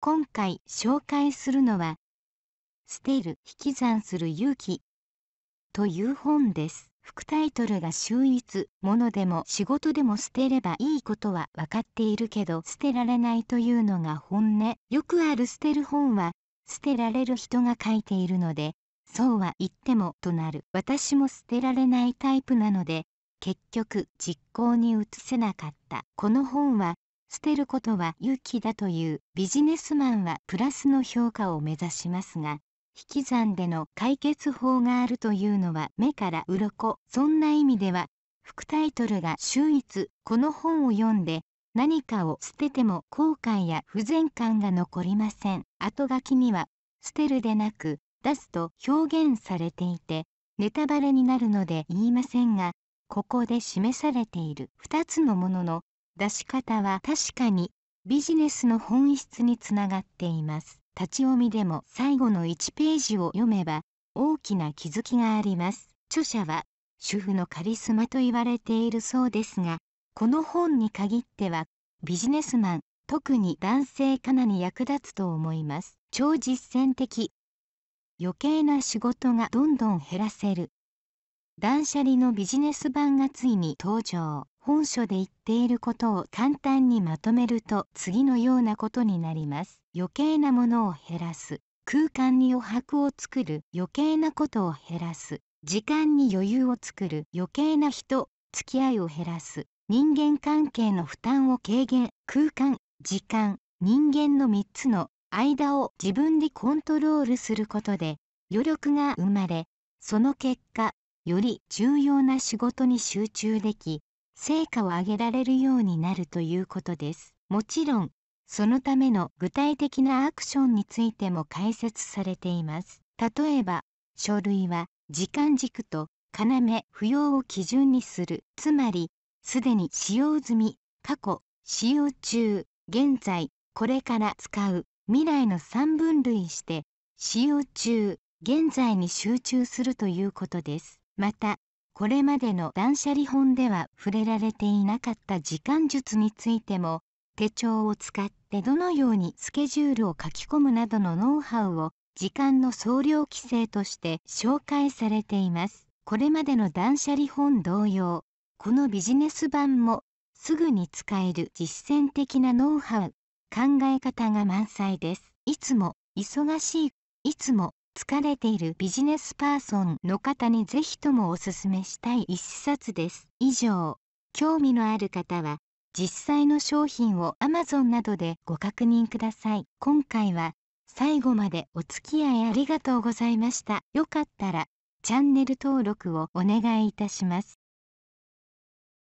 今回紹介するのは「捨てる引き算する勇気」という本です。副タイトルが秀逸ものでも仕事でも捨てればいいことは分かっているけど捨てられないというのが本音よくある捨てる本は捨てられる人が書いているのでそうは言ってもとなる私も捨てられないタイプなので結局実行に移せなかったこの本は捨てることは勇気だというビジネスマンはプラスの評価を目指しますが引き算での解決法があるというのは目から鱗そんな意味では副タイトルが秀逸この本を読んで何かを捨てても後悔や不全感が残りません後書きには捨てるでなく出すと表現されていてネタバレになるので言いませんがここで示されている2つのものの出し方は確かにビジネスの本質につながっています。立ち読みでも最後の1ページを読めば大きな気づきがあります。著者は主婦のカリスマと言われているそうですが、この本に限ってはビジネスマン、特に男性かなり役立つと思います。超実践的。余計な仕事がどんどん減らせる。断捨離のビジネス版がついに登場。本書で言っていることを簡単にまとめると次のようなことになります余計なものを減らす空間に余白を作る余計なことを減らす時間に余裕を作る余計な人付き合いを減らす人間関係の負担を軽減空間時間人間の3つの間を自分でコントロールすることで余力が生まれその結果より重要な仕事に集中でき成果を上げられるようになるということですもちろんそのための具体的なアクションについても解説されています例えば書類は時間軸と要不要を基準にするつまりすでに使用済み過去使用中現在これから使う未来の3分類して使用中現在に集中するということですまたこれまでの断捨離本では触れられていなかった時間術についても手帳を使ってどのようにスケジュールを書き込むなどのノウハウを時間の総量規制として紹介されています。これまでの断捨離本同様、このビジネス版もすぐに使える実践的なノウハウ、考え方が満載です。いつも忙しい、いつも疲れているビジネスパーソンの方にぜひともおすすめしたい一冊です以上興味のある方は実際の商品を Amazon などでご確認ください今回は最後までお付き合いありがとうございましたよかったらチャンネル登録をお願いいたします